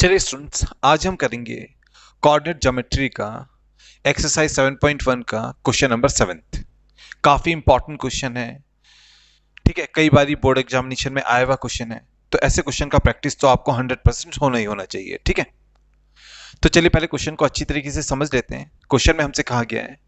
चलिए स्टूडेंट्स आज हम करेंगे कॉर्डिनेट जोमेट्री का एक्सरसाइज 7.1 का क्वेश्चन नंबर सेवेंथ काफ़ी इंपॉर्टेंट क्वेश्चन है ठीक है कई बार बोर्ड एग्जामिनेशन में आया हुआ क्वेश्चन है तो ऐसे क्वेश्चन का प्रैक्टिस तो आपको 100 परसेंट होना ही होना चाहिए ठीक है तो चलिए पहले क्वेश्चन को अच्छी तरीके से समझ लेते हैं क्वेश्चन में हमसे कहा गया है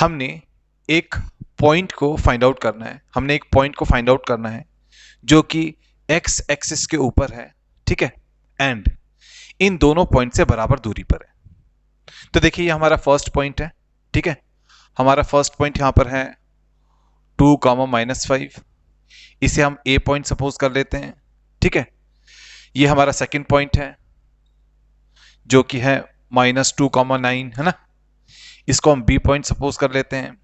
हमने एक पॉइंट को फाइंड आउट करना है हमने एक पॉइंट को फाइंड आउट करना है जो कि एक्स एक्सिस के ऊपर है ठीक है एंड इन दोनों पॉइंट से बराबर दूरी पर है तो देखिए ये हमारा फर्स्ट पॉइंट है ठीक है हमारा फर्स्ट पॉइंट यहां पर है टू कॉमा माइनस फाइव इसे हम ए पॉइंट सपोज कर लेते हैं ठीक है ये हमारा सेकंड पॉइंट है जो कि है माइनस टू कॉमा नाइन है ना इसको हम बी पॉइंट सपोज कर लेते हैं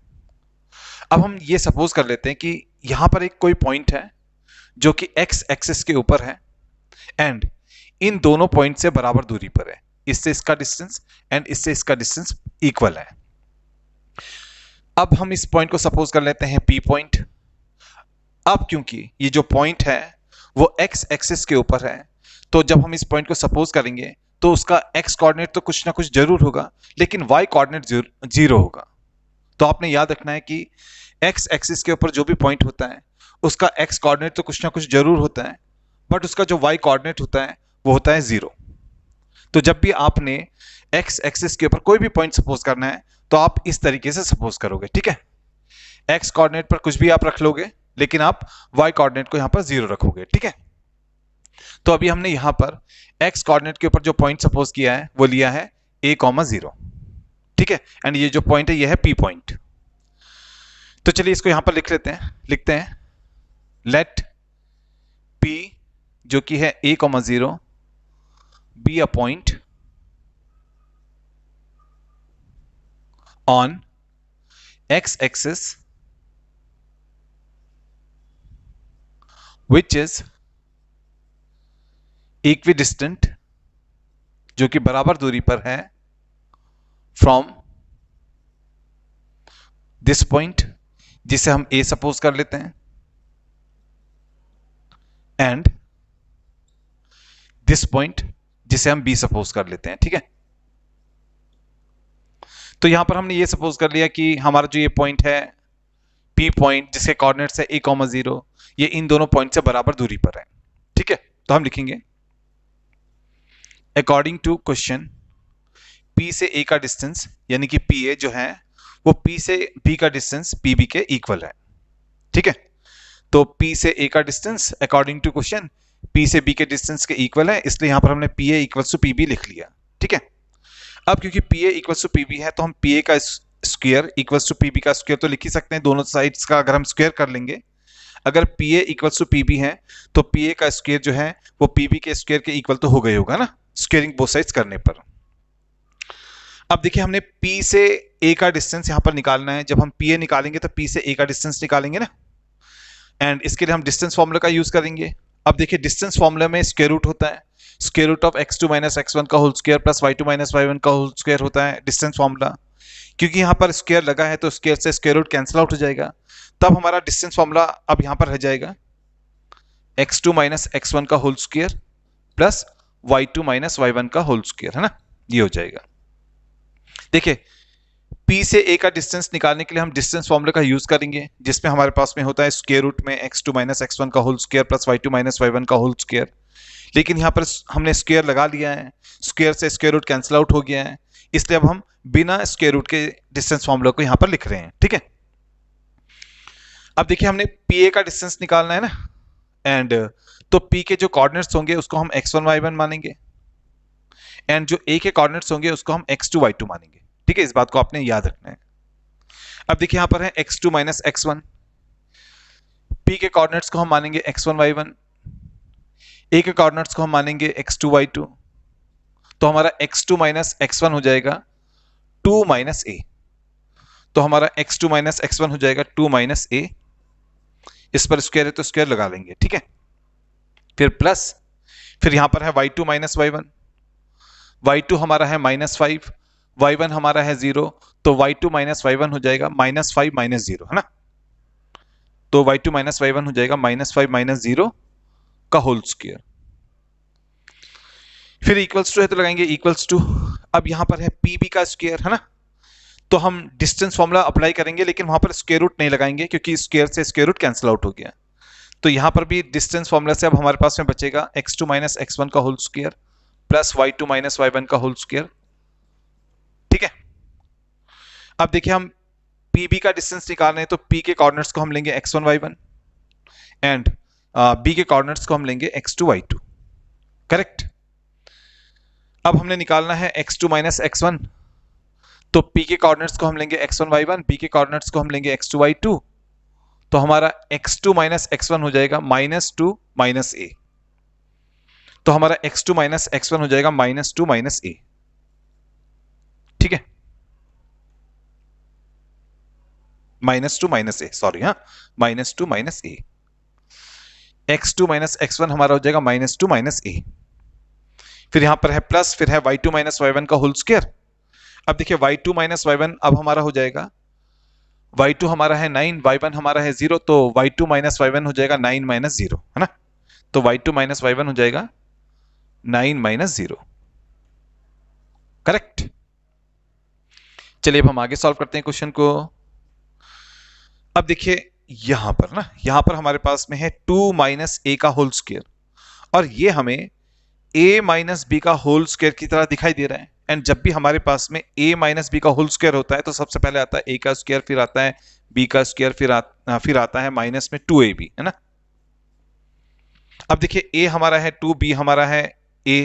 अब हम ये सपोज कर लेते हैं कि यहां पर एक कोई पॉइंट है जो कि एक्स एक्सिस के ऊपर है एंड इन दोनों पॉइंट से बराबर दूरी पर है इससे इसका डिस्टेंस एंड इससे इसका डिस्टेंस इक्वल है अब हम इस पॉइंट को सपोज कर लेते हैं पी पॉइंट अब क्योंकि ये जो पॉइंट है वो एक्स एक्सिस के ऊपर है तो जब हम इस पॉइंट को सपोज करेंगे तो उसका एक्स कोऑर्डिनेट तो कुछ ना कुछ जरूर होगा लेकिन वाई कोऑर्डिनेट जीरो होगा तो आपने याद रखना है कि एक्स एक्सिस के ऊपर जो भी पॉइंट होता है उसका एक्स कोऑर्डिनेट तो कुछ ना कुछ जरूर होता है बट उसका जो वाई कोऑर्डिनेट होता है वो होता है जीरो तो जब भी आपने एक्स एक्सिस के ऊपर कोई भी पॉइंट सपोज करना है तो आप इस तरीके से सपोज करोगे ठीक है एक्स कोऑर्डिनेट पर कुछ भी आप रख लोगे लेकिन आप वाई कोऑर्डिनेट को यहां पर जीरो रखोगे ठीक है तो अभी हमने यहां पर एक्स कोऑर्डिनेट के ऊपर जो पॉइंट सपोज किया है वो लिया है ए कॉमा जीरो ठीक है एंड ये जो पॉइंट है यह है पी पॉइंट तो चलिए इसको यहां पर लिख लेते हैं लिखते हैं लेट पी जो कि है A comma zero be a point on x-axis which is equidistant जो कि बराबर दूरी पर है फ्रॉम दिस पॉइंट जिसे हम ए सपोज कर लेते हैं एंड दिस पॉइंट जिसे हम बी सपोज कर लेते हैं ठीक है तो यहां पर हमने ये सपोज कर लिया कि हमारा जो ये पॉइंट है पी पॉइंट जिसके कॉर्डिनेट्स है ए कॉमा जीरो ये इन दोनों पॉइंट से बराबर दूरी पर है ठीक है तो हम लिखेंगे अकॉर्डिंग टू क्वेश्चन पी से ए का डिस्टेंस यानी कि पी ए जो है वो पी से बी का डिस्टेंस पी बी के इक्वल है ठीक है तो पी से ए का distance according to question P से बी के डिस्टेंस के इक्वल है इसलिए यहाँ पर हमने P A to P B लिख लिया ठीक है अब क्योंकि P A to P B है तो हम पी ए का square equals to P B का स्क्वेयर तो लिख ही सकते हैं दोनों साइड्स का अगर हम स्क्वेयर कर लेंगे अगर P A equals to P B है तो पी ए का स्क्वेयर जो है वो पी बी के स्क्वेयर के इक्वल तो हो गए होगा ना स्क्वेयरिंग बोथ साइड्स करने पर अब देखिए हमने P से A का डिस्टेंस यहाँ पर निकालना है जब हम पी ए निकालेंगे तो P से A का डिस्टेंस निकालेंगे ना एंड इसके लिए हम डिस्टेंस फॉर्मूला का यूज करेंगे अब देखिए डिस्टेंस फॉर्मूला में स्क्वेयर रूट होता है square root of X two minus X one का whole square plus Y two minus Y one का होल स्क्र होता है डिस्टेंस फॉर्मूला क्योंकि यहाँ पर स्क्वायर लगा है तो स्क्वायर से स्क्वायर रूट कैंसिल आउट हो जाएगा तब हमारा डिस्टेंस फॉर्मूला अब यहाँ पर रह जाएगा X two minus X one का whole square plus Y two minus Y one का होल स्क्वायर है ना ये हो जाएगा देखिए P से A का डिस्टेंस निकालने के लिए हम डिस्टेंस फॉर्मूला का यूज करेंगे जिसमें हमारे पास में होता है स्केयर रूट में X two minus X one का whole square plus Y two minus Y one का होल स्क्र लेकिन यहाँ पर हमने स्केयर लगा लिया है स्केयर से स्केयर रूट कैंसिल आउट हो गया है इसलिए अब हम बिना स्केयर रूट के डिस्टेंस फॉर्मूला को यहाँ पर लिख रहे हैं ठीक है अब देखिए हमने पी ए का डिस्टेंस निकालना है ना एंड तो पी के जो कॉर्डिनेट्स होंगे उसको हम एक्स वन वाई वन मानेंगे एंड जो ए के कॉर्डिनेट्स होंगे उसको हम एक्स टू वाई टू मानेंगे ठीक है इस बात को आपने याद रखना है अब देखिए यहां पर है X two minus X one P के कॉर्डिनेट्स को हम मानेंगे X one Y one A के कॉर्डिनेट्स को हम मानेंगे एक्स टू वाई टू तो हमारा X two minus X one हो जाएगा टू माइनस ए तो हमारा X two minus X one हो जाएगा टू माइनस ए इस पर स्क्वायर है तो स्क्वायर लगा लेंगे ठीक है फिर प्लस फिर यहां पर है Y two minus Y one Y two हमारा है माइनस फाइव y1 वन हमारा है जीरो तो Y two minus Y one हो जाएगा माइनस फाइव माइनस जीरो है ना तो Y two minus Y one हो जाएगा माइनस फाइव माइनस जीरो का होल स्क्र फिर इक्वल्स टू है तो लगाएंगे इक्वल्स टू अब यहां पर है पी बी का स्क्वेयर है ना तो हम डिस्टेंस फॉर्मूला अप्लाई करेंगे लेकिन वहां पर स्क्वेयर रूट नहीं लगाएंगे क्योंकि स्क्वेयर से स्क्वेयर रूट कैंसिल आउट हो गया तो यहां पर भी डिस्टेंस फॉर्मूला से अब हमारे पास में बचेगा X two minus X one का whole square plus Y two minus Y one का होल स्क्वेयर ठीक है अब देखिए हम पी बी का डिस्टेंस निकाल रहे हैं तो पी के कॉर्नर्स को हम लेंगे X one Y one and B के कॉर्नर्स को हम लेंगे X two Y two correct अब हमने निकालना है X two minus X one तो पी के कॉर्नर्स को हम लेंगे X one Y one B के कॉर्नर्स को हम लेंगे एक्स टू वाई टू तो हमारा X two minus X one हो जाएगा माइनस टू माइनस ए तो हमारा X two minus X one हो जाएगा माइनस टू माइनस ए ठीक है minus two minus A sorry हाँ minus two minus A X two minus X one हमारा हो जाएगा माइनस टू माइनस ए फिर यहां पर है प्लस फिर है Y two minus Y one का होल स्क्र अब देखिए Y two minus Y one अब हमारा हो जाएगा वाई टू हमारा है नाइन वाई वन हमारा है जीरो तो Y two minus Y one हो जाएगा नाइन माइनस जीरो है ना तो Y two minus Y one हो जाएगा नाइन माइनस जीरो करेक्ट चलिए अब हम आगे सॉल्व करते हैं क्वेश्चन को अब देखिए यहां पर ना यहां पर हमारे पास में है टू माइनस ए का होल स्केयर और ये हमें ए माइनस बी का होल स्केयर की तरह दिखाई दे रहा है एंड जब भी हमारे पास में ए माइनस बी का होल स्केयर होता है तो सबसे पहले आता है ए का स्केयर फिर आता है बी का स्केयर फिर आ, फिर आता है माइनस में टू ए बी है ना अब देखिए ए हमारा है टू बी हमारा है ए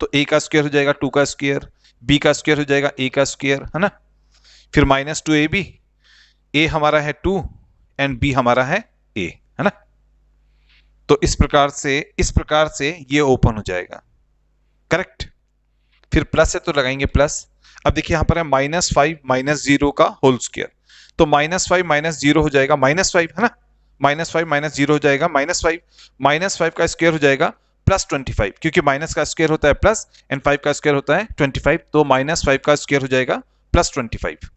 तो ए का स्केयर हो जाएगा टू का स्केयर बी का स्केयर हो जाएगा ए का स्केयर है ना फिर minus two A B A हमारा है टू एंड बी हमारा है ए है ना तो इस प्रकार से इस प्रकार से ये ओपन हो जाएगा करेक्ट फिर प्लस है तो लगाएंगे प्लस अब देखिए यहां पर है माइनस फाइव माइनस जीरो का होल स्क्र तो माइनस फाइव माइनस जीरो हो जाएगा माइनस फाइव है ना माइनस फाइव माइनस जीरो हो जाएगा माइनस फाइव माइनस फाइव का स्क्वेयर हो जाएगा प्लस ट्वेंटी फाइव क्योंकि माइनस का स्क्वेयर होता है प्लस एंड फाइव का स्क्वेयर होता है ट्वेंटी फाइव तो माइनस फाइव का स्क्वेयर हो जाएगा प्लस ट्वेंटी फाइव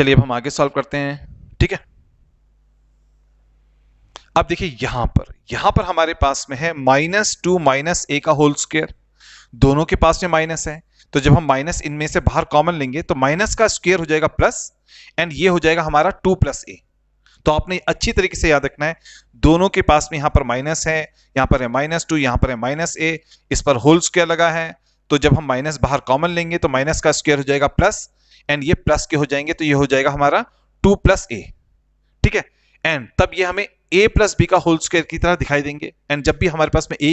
चलिए अब हम आगे सॉल्व करते हैं ठीक है अब देखिए यहां पर यहां पर हमारे पास में है माइनस टू माइनस ए का होल स्क्वेयर दोनों के पास में माइनस है तो जब हम माइनस इनमें से बाहर कॉमन लेंगे तो माइनस का स्क्वेयर हो जाएगा प्लस एंड ये हो जाएगा हमारा टू प्लस ए तो आपने अच्छी तरीके से याद रखना है दोनों के पास में यहां पर माइनस है यहां पर है माइनस टू यहां पर है माइनस ए इस पर होल स्क्वायर लगा है तो जब हम माइनस बाहर कॉमन लेंगे तो माइनस का स्क्वायर हो जाएगा प्लस एंड ये प्लस के हो जाएंगे तो ये हो जाएगा हमारा टू प्लस ए ठीक है एंड तब ये हमें ए प्लस बी का होल स्क्वायर की तरह दिखाई देंगे एंड जब भी हमारे पास में ए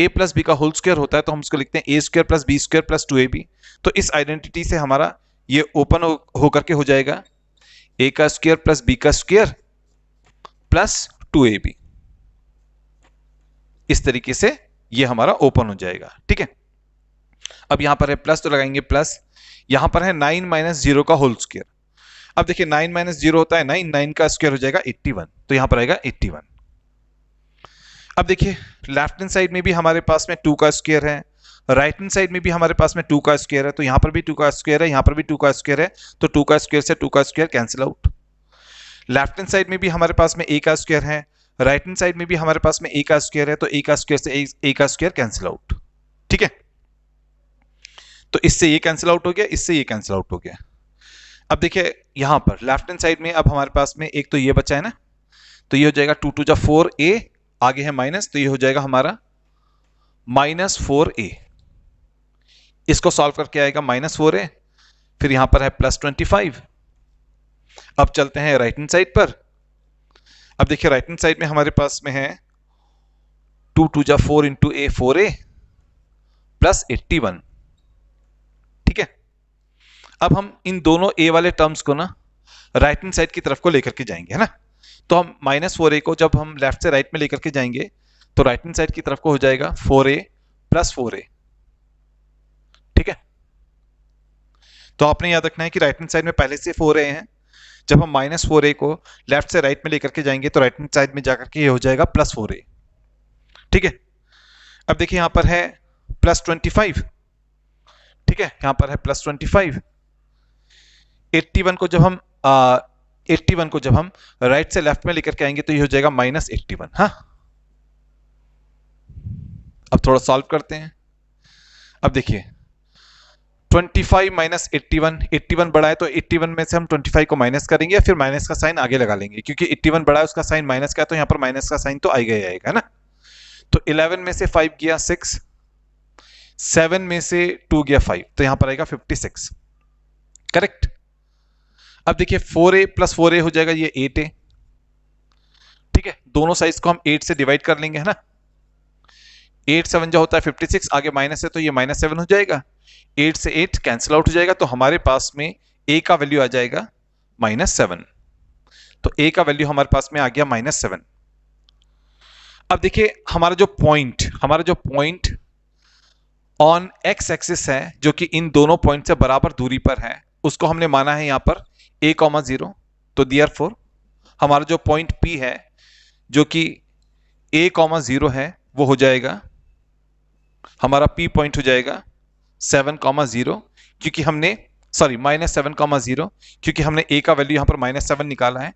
ए प्लस बी का होल स्क्वायर होता है तो हम उसको लिखते हैं A square plus B square plus two A B तो इस आइडेंटिटी से हमारा ये ओपन होकर हो के हो जाएगा ए का स्क्वायर प्लस बी का square plus two A B इस तरीके से ये हमारा ओपन हो जाएगा ठीक है अब यहां पर है प्लस तो लगाएंगे प्लस यहां पर है नाइन माइनस जीरो का होल स्क्र अब देखिए नाइन माइनस जीरो होता है नाइन नाइन का स्क्वायर हो जाएगा एट्टी वन तो यहां पर आएगा एट्टी वन अब देखिए लेफ्ट हैंड साइड में भी हमारे पास में टू का स्क्वायर है राइट हैंड साइड में भी हमारे पास में टू का स्क्वायर है तो यहां पर भी टू का स्क्वायर है यहां पर भी टू का स्क्वायर है तो टू का स्क्वायर से टू का square cancel out left hand side में भी हमारे पास में ए का स्क्वायर है राइट हैंड साइड में भी हमारे पास में ए का स्क्वायर है तो ए का स्क्वायर से ए का स्क्वायर कैंसिल आउट ठीक है तो इससे ये कैंसिल आउट हो गया इससे ये कैंसिल आउट हो गया अब देखिए यहां पर लेफ्ट हैंड साइड में अब हमारे पास में एक तो ये बचा है ना तो ये हो जाएगा टू टू जा फोर ए आगे है माइनस तो ये हो जाएगा हमारा माइनस फोर ए इसको सॉल्व करके आएगा माइनस फोर ए फिर यहां पर है प्लस ट्वेंटी फाइव अब चलते हैं राइट हैंड साइड पर अब देखिए राइट हैंड साइड में हमारे पास में है टू टू जा four into A four A plus eighty one अब हम इन दोनों ए वाले टर्म्स को ना राइट हैंड साइड की तरफ को लेकर के जाएंगे है ना तो हम माइनस फोर ए को जब हम लेफ्ट से राइट में लेकर के जाएंगे तो राइट हैंड साइड की तरफ को हो जाएगा four A plus four A ठीक है तो आपने याद रखना है कि राइट हैंड साइड में पहले से फोर ए हैं जब हम माइनस फोर ए को लेफ्ट से राइट में लेकर के जाएंगे तो राइट हैंड साइड में जाकर के ये हो जाएगा प्लस फोर ए ठीक है अब देखिए यहां पर है प्लस ट्वेंटी फाइव ठीक है यहां पर है प्लस ट्वेंटी फाइव 81 को जब हम एट्टी 81 को जब हम राइट से लेफ्ट में लेकर के आएंगे तो ये हो जाएगा माइनस एट्टी वन हाँ अब थोड़ा सॉल्व करते हैं अब देखिए 25 माइनस एट्टी वन एट्टी बड़ा है तो 81 में से हम 25 को माइनस करेंगे या फिर माइनस का साइन आगे लगा लेंगे क्योंकि 81 बड़ा है उसका साइन माइनस का है तो यहाँ पर माइनस का साइन तो आ गया आएगा ना तो 11 में से 5 गया 6 7 में से 2 गया 5 तो यहाँ पर आएगा 56 करेक्ट अब देखिए four A plus four A हो जाएगा ये एट ए ठीक है दोनों साइज को हम एट से डिवाइड कर लेंगे है ना एट सेवन जो होता है फिफ्टी सिक्स आगे माइनस है तो ये माइनस सेवन हो जाएगा एट से एट कैंसिल आउट हो जाएगा तो हमारे पास में ए का वैल्यू आ जाएगा माइनस सेवन तो ए का वैल्यू हमारे पास में आ गया माइनस सेवन अब देखिए हमारा जो पॉइंट हमारा जो पॉइंट ऑन एक्स एक्सिस है जो कि इन दोनों पॉइंट से बराबर दूरी पर है उसको हमने माना है यहां पर ए कॉमा जीरो तो दियर फोर हमारा जो पॉइंट पी है जो कि ए कॉमा जीरो है वो हो जाएगा हमारा पी पॉइंट हो जाएगा सेवन कॉमा जीरो क्योंकि हमने sorry minus seven comma zero क्योंकि हमने ए का वैल्यू यहाँ पर माइनस सेवन निकाला है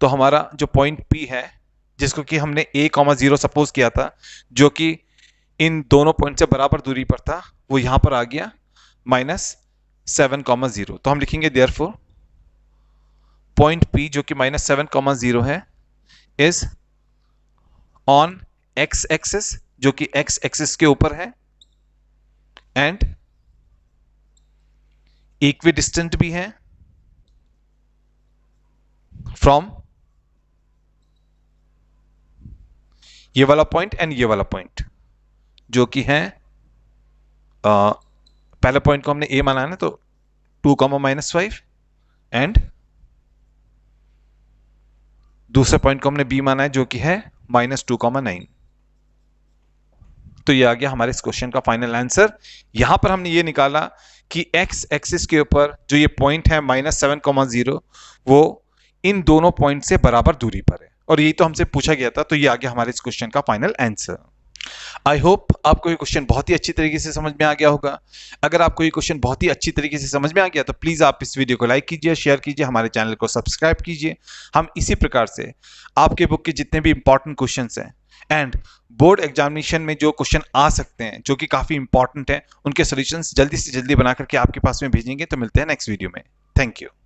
तो हमारा जो पॉइंट पी है जिसको कि हमने ए कॉमा जीरो सपोज किया था जो कि इन दोनों पॉइंट से बराबर दूरी पर था वो यहाँ पर आ गया माइनस सेवन कॉमा जीरो तो हम लिखेंगे देयर फोर पॉइंट पी जो कि माइनस सेवन कॉमा जीरो है इज ऑन एक्स एक्सिस जो कि एक्स एक्सिस के ऊपर है एंड इक्वी डिस्टेंट भी है फ्रॉम ये वाला पॉइंट एंड ये वाला पॉइंट जो कि है आ, पहले पॉइंट को हमने ए माना है ना तो two comma minus five and दूसरे पॉइंट को हमने बी माना है जो कि है माइनस टू कॉमा नाइन तो ये आ गया हमारे इस क्वेश्चन का फाइनल आंसर यहां पर हमने ये निकाला कि एक्स एक्सिस के ऊपर जो ये पॉइंट है माइनस सेवन कॉमा जीरो वो इन दोनों पॉइंट से बराबर दूरी पर है और यही तो हमसे पूछा गया था तो ये आ गया हमारे इस क्वेश्चन का फाइनल आंसर आई होप आपको ये क्वेश्चन बहुत ही अच्छी तरीके से समझ में आ गया होगा अगर आपको ये क्वेश्चन बहुत ही अच्छी तरीके से समझ में आ गया तो प्लीज़ आप इस वीडियो को लाइक कीजिए शेयर कीजिए हमारे चैनल को सब्सक्राइब कीजिए हम इसी प्रकार से आपके बुक के जितने भी इंपॉर्टेंट क्वेश्चन हैं एंड बोर्ड एग्जामिनेशन में जो क्वेश्चन आ सकते हैं जो कि काफ़ी इंपॉर्टेंट हैं उनके सोल्यूशन जल्दी से जल्दी बना करके आपके पास में भेजेंगे तो मिलते हैं नेक्स्ट वीडियो में थैंक यू